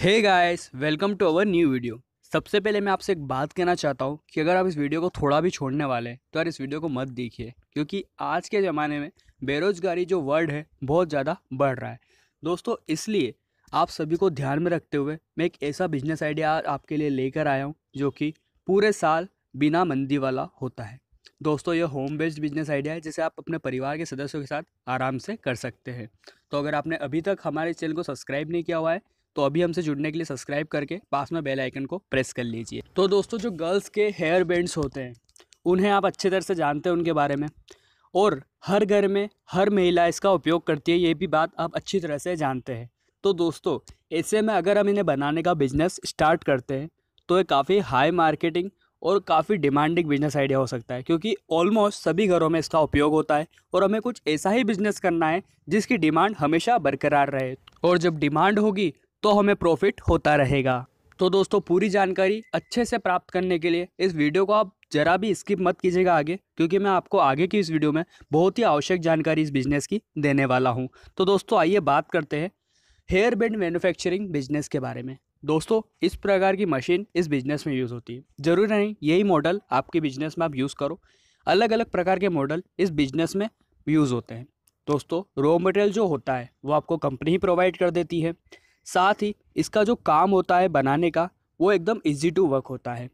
hey guys welcome to our new video सबसे पहले मैं आपसे एक बात कहना चाहता हूँ कि अगर आप इस वीडियो को थोड़ा भी छोड़ने वाले हैं तो यार इस वीडियो को मत देखिए क्योंकि आज के ज़माने में बेरोज़गारी जो वर्ड है बहुत ज़्यादा बढ़ रहा है दोस्तों इसलिए आप सभी को ध्यान में रखते हुए मैं एक ऐसा बिजनेस आइडिया आपके लिए लेकर आया हूँ जो कि पूरे साल बिना मंदी वाला होता है दोस्तों यह होम बेस्ड बिजनेस आइडिया है जिसे आप अपने परिवार के सदस्यों के साथ आराम से कर सकते हैं तो अगर आपने अभी तक हमारे चैनल को सब्सक्राइब नहीं किया हुआ है तो अभी हमसे जुड़ने के लिए सब्सक्राइब करके पास में बेल आइकन को प्रेस कर लीजिए तो दोस्तों जो गर्ल्स के हेयर बैंड्स होते हैं उन्हें आप अच्छे तरह से जानते हैं उनके बारे में और हर घर में हर महिला इसका उपयोग करती है ये भी बात आप अच्छी तरह से जानते हैं तो दोस्तों ऐसे में अगर हम इन्हें बनाने का बिजनेस स्टार्ट करते हैं तो ये काफ़ी हाई मार्केटिंग और काफ़ी डिमांडिंग बिजनेस आइडिया हो सकता है क्योंकि ऑलमोस्ट सभी घरों में इसका उपयोग होता है और हमें कुछ ऐसा ही बिजनेस करना है जिसकी डिमांड हमेशा बरकरार रहे और जब डिमांड होगी तो हमें प्रॉफिट होता रहेगा तो दोस्तों पूरी जानकारी अच्छे से प्राप्त करने के लिए इस वीडियो को आप जरा भी स्किप मत कीजिएगा आगे क्योंकि मैं आपको आगे की इस वीडियो में बहुत ही आवश्यक जानकारी इस बिज़नेस की देने वाला हूँ तो दोस्तों आइए बात करते हैं हेयर बैंड मैन्युफैक्चरिंग बिजनेस के बारे में दोस्तों इस प्रकार की मशीन इस बिज़नेस में यूज़ होती है ज़रूर नहीं यही मॉडल आपके बिजनेस में आप यूज़ करो अलग अलग प्रकार के मॉडल इस बिजनेस में यूज़ होते हैं दोस्तों रॉ मटेरियल जो होता है वो आपको कंपनी ही प्रोवाइड कर देती है साथ ही इसका जो काम होता है बनाने का वो एकदम ईजी टू वर्क होता है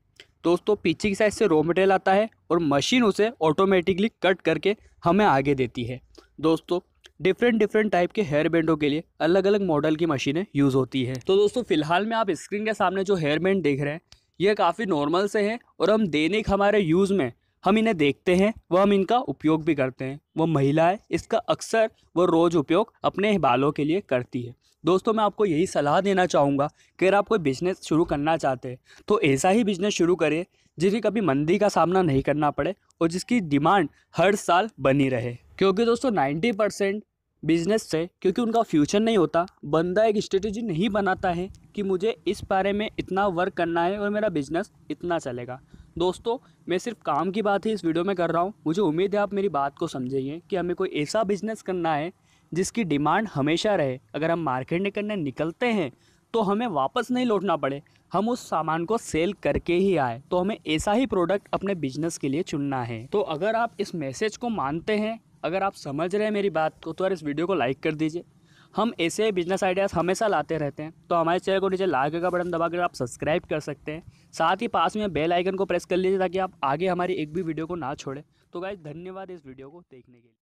दोस्तों पीछे की साइड से रॉ मटेरियल आता है और मशीन उसे ऑटोमेटिकली कट करके हमें आगे देती है दोस्तों डिफरेंट डिफरेंट टाइप के हेयर बैंडों के लिए अलग अलग मॉडल की मशीनें यूज़ होती है तो दोस्तों फिलहाल में आप स्क्रीन के सामने जो हेयर बैंड देख रहे हैं यह काफ़ी नॉर्मल से हैं और हम दैनिक हमारे यूज़ में हम इन्हें देखते हैं व हम इनका उपयोग भी करते हैं वह महिलाएं इसका अक्सर वो रोज़ उपयोग अपने बालों के लिए करती है दोस्तों मैं आपको यही सलाह देना चाहूँगा कि अगर आप कोई बिज़नेस शुरू करना चाहते हैं तो ऐसा ही बिज़नेस शुरू करें जिसकी कभी मंदी का सामना नहीं करना पड़े और जिसकी डिमांड हर साल बनी रहे क्योंकि दोस्तों नाइन्टी परसेंट बिजनेस से क्योंकि उनका फ्यूचर नहीं होता बंदा एक स्ट्रेटजी नहीं बनाता है कि मुझे इस बारे में इतना वर्क करना है और मेरा बिजनेस इतना चलेगा दोस्तों मैं सिर्फ काम की बात ही इस वीडियो में कर रहा हूँ मुझे उम्मीद है आप मेरी बात को समझेंगे कि हमें कोई ऐसा बिजनेस करना है जिसकी डिमांड हमेशा रहे अगर हम मार्केट में करने निकलते हैं तो हमें वापस नहीं लौटना पड़े हम उस सामान को सेल करके ही आए तो हमें ऐसा ही प्रोडक्ट अपने बिजनेस के लिए चुनना है तो अगर आप इस मैसेज को मानते हैं अगर आप समझ रहे हैं मेरी बात को तो यार इस वीडियो को लाइक कर दीजिए हम ऐसे बिजनेस आइडियाज़ हमेशा लाते रहते हैं तो हमारे चैनल को नीचे लाल कलर का बटन दबाकर आप सब्सक्राइब कर सकते हैं साथ ही पास में बेल आइकन को प्रेस कर लीजिए ताकि आप आगे हमारी एक भी वीडियो को ना छोड़ें तो गाइज धन्यवाद इस वीडियो को देखने के लिए